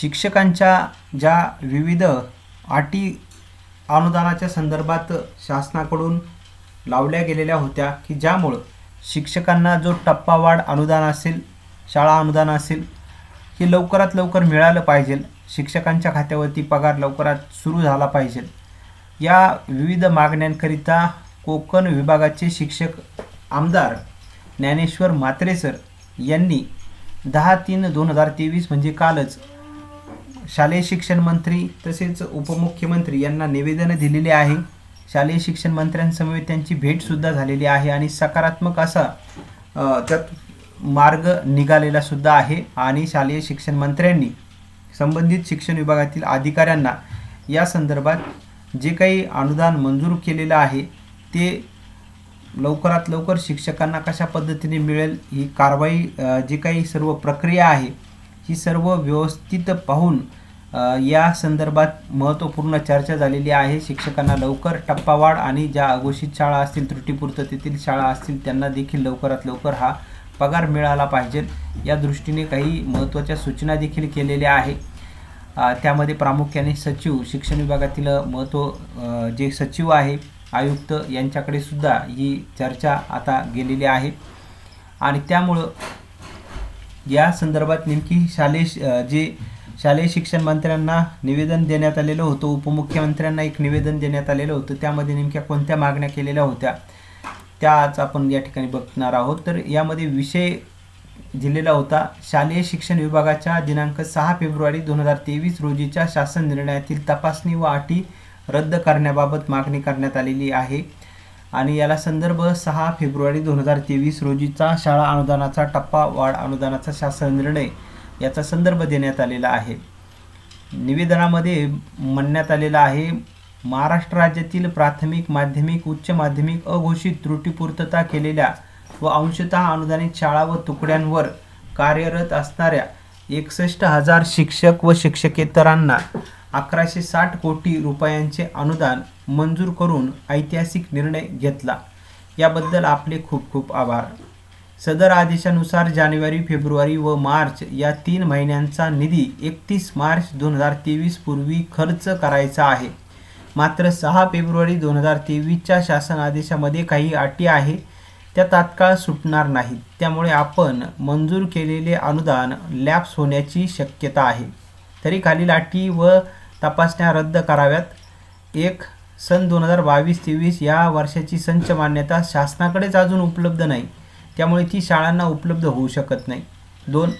शिक्षकांच्या ज्या विविध अटी अनुदानाच्या संदर्भात शासनाकडून लावल्या गेलेल्या होत्या की ज्यामुळं शिक्षकांना जो टप्पावाढ अनुदान असेल शाळा अनुदान असेल हे लवकरात लवकर मिळालं पाहिजे शिक्षकांच्या खात्यावरती पगार लवकरात सुरू झाला पाहिजे या विविध मागण्यांकरिता कोकण विभागाचे शिक्षक आमदार ज्ञानेश्वर म्हात्रे सर यांनी दहा तीन दोन हजार तेवीस म्हणजे कालच शालेय शिक्षण मंत्री तसेच उपमुख्यमंत्री यांना निवेदन दिलेले आहे शालेय शिक्षण मंत्र्यांसमवेत त्यांची भेटसुद्धा झालेली आहे आणि सकारात्मक असा त्यात मार्ग निघालेला सुद्धा आहे आणि शालेय शिक्षण मंत्र्यांनी संबंधित शिक्षण विभागातील अधिकाऱ्यांना या संदर्भात जे काही अनुदान मंजूर केलेलं आहे ते लवकरात लवकर शिक्षकांना कशा पद्धतीने मिळेल ही कारवाई जी काही सर्व प्रक्रिया आहे ही सर्व व्यवस्थित पाहून या संदर्भात महत्त्वपूर्ण चर्चा झालेली आहे शिक्षकांना लवकर टप्पावाढ आणि ज्या अघोषित शाळा असतील त्रुटीपूर्ततेतील शाळा असतील त्यांना देखील लवकरात लवकर हा पगार मिळाला पाहिजे या दृष्टीने काही महत्त्वाच्या सूचना देखील केलेल्या आहे त्यामध्ये प्रामुख्याने सचिव शिक्षण विभागातील महत्त्व जे सचिव आहे आयुक्त यांच्याकडे सुद्धा ही चर्चा आता गेलेली आहे आणि त्यामुळं या संदर्भात नेमकी शालेय जे शालेय शिक्षण मंत्र्यांना निवेदन देण्यात आलेलं होतं उपमुख्यमंत्र्यांना एक निवेदन देण्यात आलेलं होतं त्यामध्ये नेमक्या कोणत्या मागण्या केलेल्या होत्या त्या आज आपण या ठिकाणी बघणार आहोत तर यामध्ये विषय दिलेला होता शालेय शिक्षण विभागाच्या दिनांक सहा फेब्रुवारी दोन हजार तेवीस रोजीच्या शासन निर्णयातील तपासणी व अटी रद्द करण्याबाबत मागणी करण्यात आलेली आहे आणि याला संदर्भ सहा फेब्रुवारी दोन हजार तेवीस रोजीचा शाळा अनुदानाचा टप्पा वाढ अनुदानाचा शासन निर्णय याचा संदर्भ देण्यात आलेला आहे निवेदनामध्ये म्हणण्यात आलेलं आहे महाराष्ट्र राज्यातील प्राथमिक माध्यमिक उच्च माध्यमिक अघोषित त्रुटीपूर्तता केलेल्या व अंशतः अनुदानित शाळा व तुकड्यांवर कार्यरत असणाऱ्या एकसष्ट हजार शिक्षक व शिक्षकेतरांना अकराशे साठ कोटी रुपयांचे अनुदान मंजूर करून ऐतिहासिक निर्णय घेतला याबद्दल आपले खूप खूप आभार सदर आदेशानुसार जानेवारी फेब्रुवारी व मार्च या तीन महिन्यांचा निधी एकतीस मार्च दोन हजार तेवीसपूर्वी पूर्वी खर्च करायचा आहे मात्र सहा फेब्रुवारी दोन हजार तेवीसच्या शासन आदेशामध्ये काही अटी आहे त्या तात्काळ सुटणार नाहीत त्यामुळे आपण मंजूर केलेले अनुदान लॅप्स होण्याची शक्यता आहे तरी खालील अटी व तपासण्या रद्द कराव्यात एक सन दोन हजार बावीस तेवीस या वर्षाची संच मान्यता शासनाकडेच अजून उपलब्ध नाही त्यामुळे ती शाळांना उपलब्ध होऊ शकत नाही दोन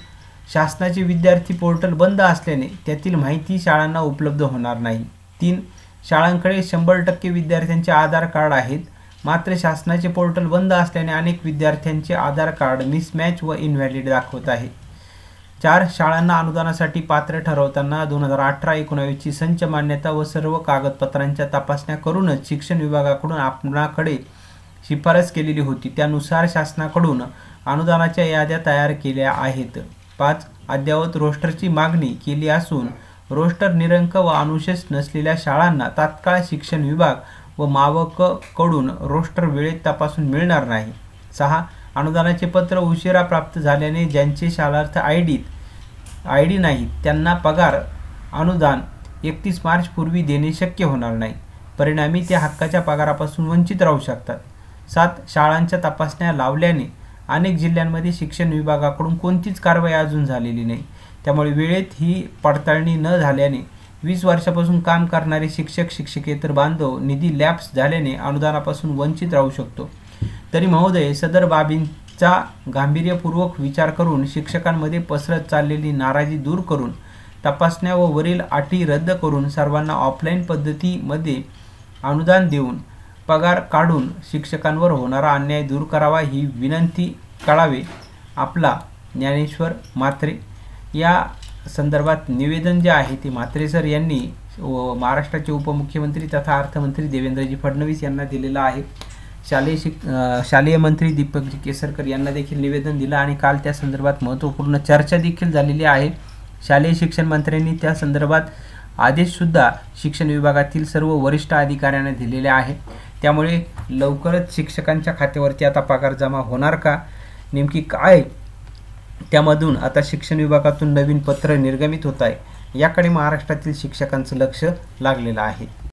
शासनाचे विद्यार्थी पोर्टल बंद असल्याने त्यातील माहिती शाळांना उपलब्ध होणार नाही तीन शाळांकडे शंभर टक्के विद्यार्थ्यांचे आधार कार्ड आहेत मात्र शासनाचे पोर्टल बंद असल्याने अनेक विद्यार्थ्यांचे आधार कार्ड मिसमॅच व इनव्हॅलिड दाखवत आहे चार शाळांना अनुदानासाठी पात्र ठरवताना दोन हजार अठरा एकोणावीसची संच मान्यता व सर्व कागदपत्रांच्या तपासण्या करूनच शिक्षण विभागाकडून आपणाकडे शिफारस केलेली होती त्यानुसार शासनाकडून अनुदानाच्या याद्या तयार केल्या आहेत पाच अद्यावत रोस्टरची मागणी केली असून रोस्टर निरंक व अनुशेष नसलेल्या शाळांना तात्काळ शिक्षण विभाग व मावक कडून रोस्टर वेळेत तपासून मिळणार नाही सहा अनुदानाचे पत्र उशिरा प्राप्त झाल्याने ज्यांचे शालार्थ आय डीत आय डी नाहीत त्यांना पगार अनुदान एकतीस मार्चपूर्वी देणे शक्य होणार नाही परिणामी ते हक्काच्या पगारापासून वंचित राहू शकतात सात शाळांच्या तपासण्या लावल्याने अनेक जिल्ह्यांमध्ये शिक्षण विभागाकडून कोणतीच कारवाई अजून झालेली नाही त्यामुळे वेळेत ही पडताळणी न झाल्याने वीस वर्षापासून काम करणारे शिक्षक शिक्षकेतर बांधव निधी लॅप्स झाल्याने अनुदानापासून वंचित राहू शकतो तरी महोदय सदर बाबींचा गांभीर्यपूर्वक विचार करून शिक्षकांमध्ये पसरत चाललेली नाराजी दूर करून तपासण्या व वरील अटी रद्द करून सर्वांना ऑफलाईन पद्धतीमध्ये अनुदान देऊन पगार काढून शिक्षकांवर होणारा अन्याय दूर करावा ही विनंती कळावे आपला ज्ञानेश्वर मात्रे या संदर्भात निवेदन जे आहे ते म्हात्रे सर यांनी महाराष्ट्राचे उपमुख्यमंत्री तथा अर्थमंत्री देवेंद्रजी फडणवीस यांना दिलेलं आहे शालेय शिक शालेय मंत्री दीपकजी केसरकर यांना देखील निवेदन दिलं आणि काल त्या संदर्भात महत्त्वपूर्ण चर्चा देखील झालेली आहे शालेय शिक्षण मंत्र्यांनी त्या संदर्भात आदेशसुद्धा शिक्षण विभागातील सर्व वरिष्ठ अधिकाऱ्यांना दिलेले आहेत त्यामुळे लवकरच शिक्षकांच्या खात्यावरती आता पगार जमा होणार का नेमकी काय त्यामधून आता शिक्षण विभागातून नवीन पत्र निर्गमित होत आहे याकडे महाराष्ट्रातील शिक्षकांचं लक्ष लागलेलं आहे